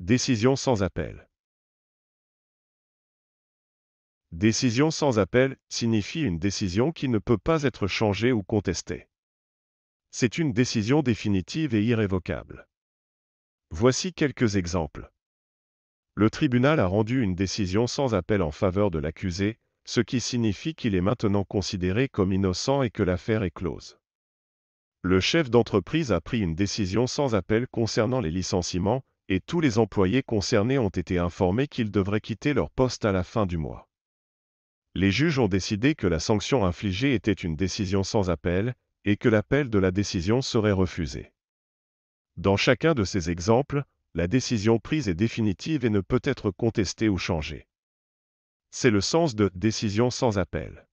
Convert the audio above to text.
Décision sans appel. Décision sans appel signifie une décision qui ne peut pas être changée ou contestée. C'est une décision définitive et irrévocable. Voici quelques exemples. Le tribunal a rendu une décision sans appel en faveur de l'accusé, ce qui signifie qu'il est maintenant considéré comme innocent et que l'affaire est close. Le chef d'entreprise a pris une décision sans appel concernant les licenciements, et tous les employés concernés ont été informés qu'ils devraient quitter leur poste à la fin du mois. Les juges ont décidé que la sanction infligée était une décision sans appel, et que l'appel de la décision serait refusé. Dans chacun de ces exemples, la décision prise est définitive et ne peut être contestée ou changée. C'est le sens de décision sans appel.